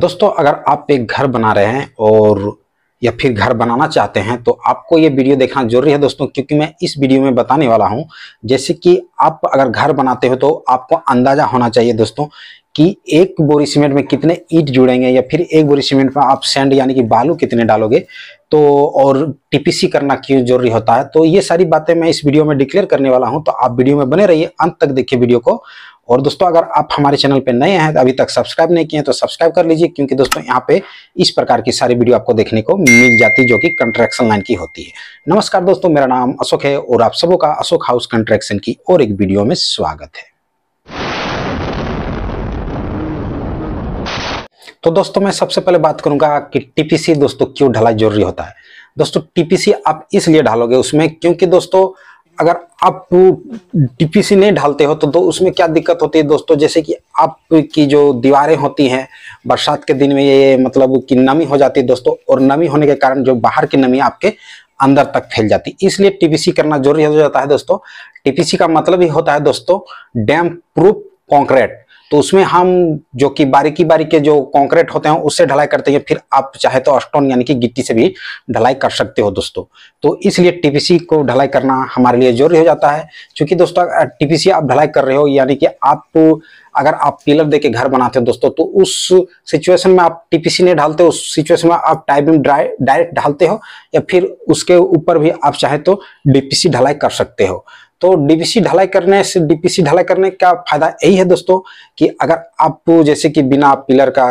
दोस्तों अगर आप एक घर बना रहे हैं और या फिर घर बनाना चाहते हैं तो आपको ये वीडियो देखना जरूरी है दोस्तों क्योंकि मैं इस वीडियो में बताने वाला हूं जैसे कि आप अगर घर बनाते हो तो आपको अंदाज़ा होना चाहिए दोस्तों कि एक बोरी सीमेंट में कितने ईट जुड़ेंगे या फिर एक बोरी सीमेंट में आप सैंड यानी कि बालू कितने डालोगे तो और टीपीसी करना क्यों जरूरी होता है तो ये सारी बातें मैं इस वीडियो में डिक्लेयर करने वाला हूं तो आप वीडियो में बने रहिए अंत तक देखिए वीडियो को और दोस्तों अगर आप हमारे चैनल पर नए हैं तो अभी तक सब्सक्राइब नहीं किए तो सब्सक्राइब कर लीजिए क्योंकि दोस्तों यहाँ पे इस प्रकार की सारी वीडियो आपको देखने को मिल जाती है जो कि कंट्रैक्शन लाइन की होती है नमस्कार दोस्तों मेरा नाम अशोक है और आप सबों का अशोक हाउस कंट्रैक्शन की और एक वीडियो में स्वागत है तो दोस्तों मैं सबसे पहले बात करूंगा कि टीपीसी दोस्तों क्यों ढलाई जरूरी होता है दोस्तों टीपीसी आप इसलिए ढालोगे उसमें क्योंकि दोस्तों अगर आप टीपीसी नहीं ढालते हो तो उसमें क्या दिक्कत होती है दोस्तों जैसे कि आपकी जो दीवारें होती हैं बरसात के दिन में ये मतलब कि नमी हो जाती है दोस्तों और नमी होने के कारण जो बाहर की नमी आपके अंदर तक फैल जाती है इसलिए टीपीसी करना जरूरी हो जाता है दोस्तों टीपीसी का मतलब ही होता है दोस्तों डैम प्रूफ कॉन्क्रीट तो उसमें हम जो कि बारीकी के जो कंक्रीट होते हैं उससे ढलाई करते हैं फिर आप चाहे तो स्टोन यानी कि गिट्टी से भी ढलाई कर सकते हो दोस्तों तो इसलिए टीपीसी को ढलाई करना हमारे लिए जरूरी हो जाता है क्योंकि दोस्तों टीपीसी आप ढलाई कर रहे हो यानी कि आप अगर आप पिलर दे के घर बनाते हो दोस्तों तो उस सिचुएशन में आप टीपीसी नहीं ढालते उस सिचुएशन में आप टाइबिंग डायरेक्ट ढालते हो या फिर उसके ऊपर भी आप चाहे तो डीपीसी ढलाई कर सकते हो तो डीपीसी ढलाई करने से डीपीसी ढलाई करने का फायदा यही है दोस्तों कि अगर आप जैसे कि बिना पिलर का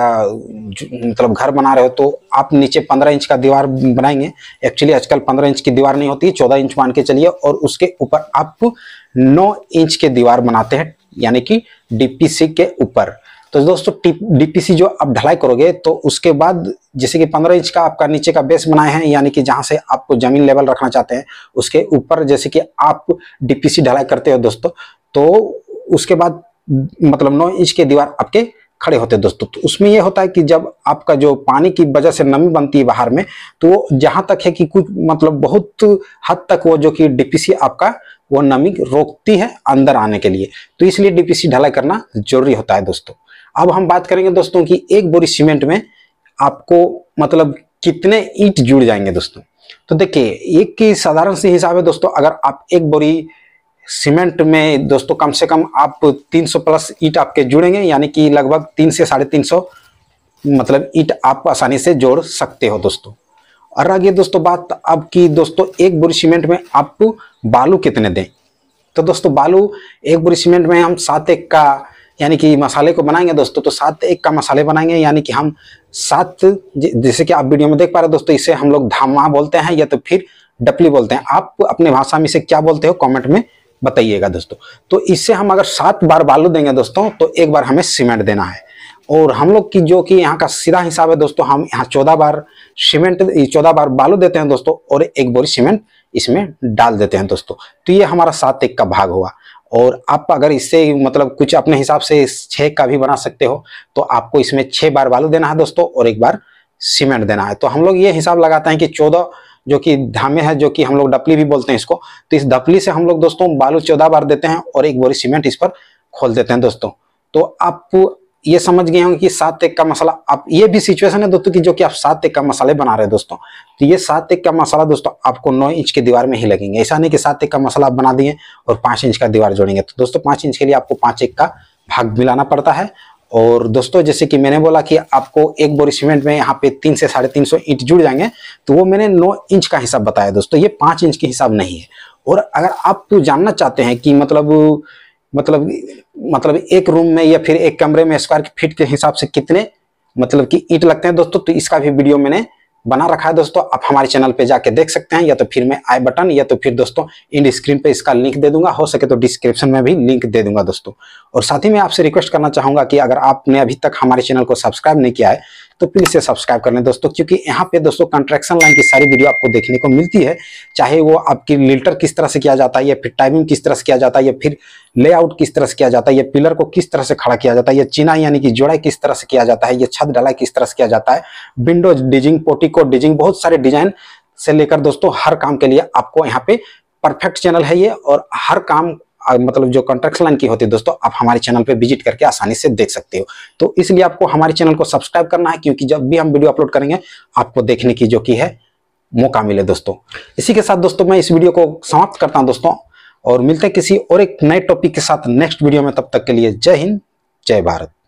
मतलब घर बना रहे हो तो आप नीचे पंद्रह इंच का दीवार बनाएंगे एक्चुअली आजकल पंद्रह इंच की दीवार नहीं होती चौदह इंच मान के चलिए और उसके ऊपर आप नौ इंच के दीवार बनाते हैं यानी कि डीपीसी के ऊपर तो दोस्तों डीपीसी जो आप ढलाई करोगे तो उसके बाद जैसे कि 15 इंच का आपका नीचे का बेस बनाए हैं यानी कि जहां से आपको जमीन लेवल रखना चाहते हैं उसके ऊपर जैसे कि आप डीपीसी ढलाई करते हो दोस्तों तो उसके बाद मतलब 9 इंच के दीवार आपके खड़े होते हैं दोस्तों तो उसमें यह होता है कि जब आपका जो पानी की वजह से नमी बनती है बाहर में तो वो जहाँ तक है कि कुछ मतलब बहुत हद तक वो जो कि डीपीसी आपका वो नमी रोकती है अंदर आने के लिए तो इसलिए डीपीसी ढलाई करना जरूरी होता है दोस्तों अब हम बात करेंगे दोस्तों कि एक बोरी सीमेंट में आपको मतलब कितने ईट जुड़ जाएंगे दोस्तों तो देखिए एक की साधारण सी हिसाब है दोस्तों अगर आप एक बोरी सीमेंट में दोस्तों कम से कम आप 300 प्लस ईट आपके जुड़ेंगे यानी कि लगभग तीन से साढ़े तीन सौ मतलब ईट आप आसानी से जोड़ सकते हो दोस्तों और आगे दोस्तों बात अब की दोस्तों एक बोरी सीमेंट में आप बालू कितने दें तो दोस्तों बालू एक बोरी सीमेंट में हम सात एक का यानी कि मसाले को बनाएंगे दोस्तों तो सात एक का मसाले बनाएंगे यानी कि हम सात जैसे कि आप वीडियो में देख पा रहे हो दोस्तों इसे हम लोग धामा बोलते हैं या तो फिर डपली बोलते हैं आप अपने भाषा में इसे क्या बोलते हो कमेंट में बताइएगा दोस्तों तो इससे हम अगर सात बार बालू देंगे दोस्तों तो एक बार हमें सीमेंट देना है और हम लोग की जो कि यहाँ का सीधा हिसाब है दोस्तों हम यहाँ चौदह बार सीमेंट चौदह बार बालू देते हैं दोस्तों और एक बोरी सीमेंट इसमें डाल देते हैं दोस्तों तो ये हमारा सात एक का भाग हुआ और आप अगर इससे मतलब कुछ अपने हिसाब से छः का भी बना सकते हो तो आपको इसमें छः बार बालू देना है दोस्तों और एक बार सीमेंट देना है तो हम लोग ये हिसाब लगाते हैं कि चौदह जो कि धामे है जो कि हम लोग डपली भी बोलते हैं इसको तो इस डपली से हम लोग दोस्तों बालू चौदह बार देते हैं और एक बोरी सीमेंट इस पर खोल देते हैं दोस्तों तो आप ये समझ गए होंगे कि सात एक का मसाला आप ये भी सिचुएशन है दोस्तों की जो कि आप सात एक का मसाले बना रहे हैं दोस्तों तो ये सात एक का मसाला दोस्तों आपको नौ इंच की दीवार में ही लगेंगे ऐसा नहीं कि सात एक का मसाला आप बना दिए और पांच इंच का दीवार जोड़ेंगे तो दोस्तों पांच इंच के लिए आपको पांच एक का भाग मिलाना पड़ता है और दोस्तों जैसे कि मैंने बोला कि आपको एक बोरी सीमेंट में यहाँ पे तीन से साढ़े तीन सौ ईंट जुड़ जाएंगे तो वो मैंने नौ इंच का हिसाब बताया दोस्तों ये पांच इंच के हिसाब नहीं है और अगर आप जानना चाहते हैं कि मतलब मतलब मतलब एक रूम में या फिर एक कमरे में स्क्वायर फीट के हिसाब से कितने मतलब कि ईट लगते हैं दोस्तों तो इसका भी वीडियो मैंने बना रखा है दोस्तों आप हमारे चैनल पे जाके देख सकते हैं या तो फिर मैं आई बटन या तो फिर दोस्तों इंड स्क्रीन पे इसका लिंक दे दूंगा हो सके तो डिस्क्रिप्शन में भी लिंक दे दूंगा दोस्तों और साथ ही मैं आपसे रिक्वेस्ट करना चाहूंगा कि अगर आपने अभी तक हमारे चैनल को सब्सक्राइब नहीं किया है तो प्लीज से सब्सक्राइब कर लें दोस्तों क्योंकि यहाँ पे दोस्तों कंट्रेक्शन लाइन की सारी वीडियो आपको देखने को मिलती है चाहे वो आपकी लिल्टर किस तरह से किया जाता है या फिर टाइमिंग किस तरह से किया जाता है या फिर लेआउट किस तरह से किया जाता है या पिलर को किस तरह से खड़ा किया जाता है या चिनाई यानी कि जोड़ाई किस तरह से किया जाता है या छत डलाई किस तरह से किया जाता है विंडो डिजिंग पोटिको डिजिंग बहुत सारे डिजाइन से लेकर दोस्तों हर काम के लिए आपको यहाँ पे परफेक्ट चैनल है ये और हर काम मतलब जो कंट्रक्ट लाइन की होती है दोस्तों आप हमारे चैनल पर विजिट करके आसानी से देख सकते हो तो इसलिए आपको हमारे चैनल को सब्सक्राइब करना है क्योंकि जब भी हम वीडियो अपलोड करेंगे आपको देखने की जो की है मौका मिले दोस्तों इसी के साथ दोस्तों मैं इस वीडियो को समाप्त करता हूँ दोस्तों और मिलते हैं किसी और एक नए टॉपिक के साथ नेक्स्ट वीडियो में तब तक के लिए जय हिंद जय भारत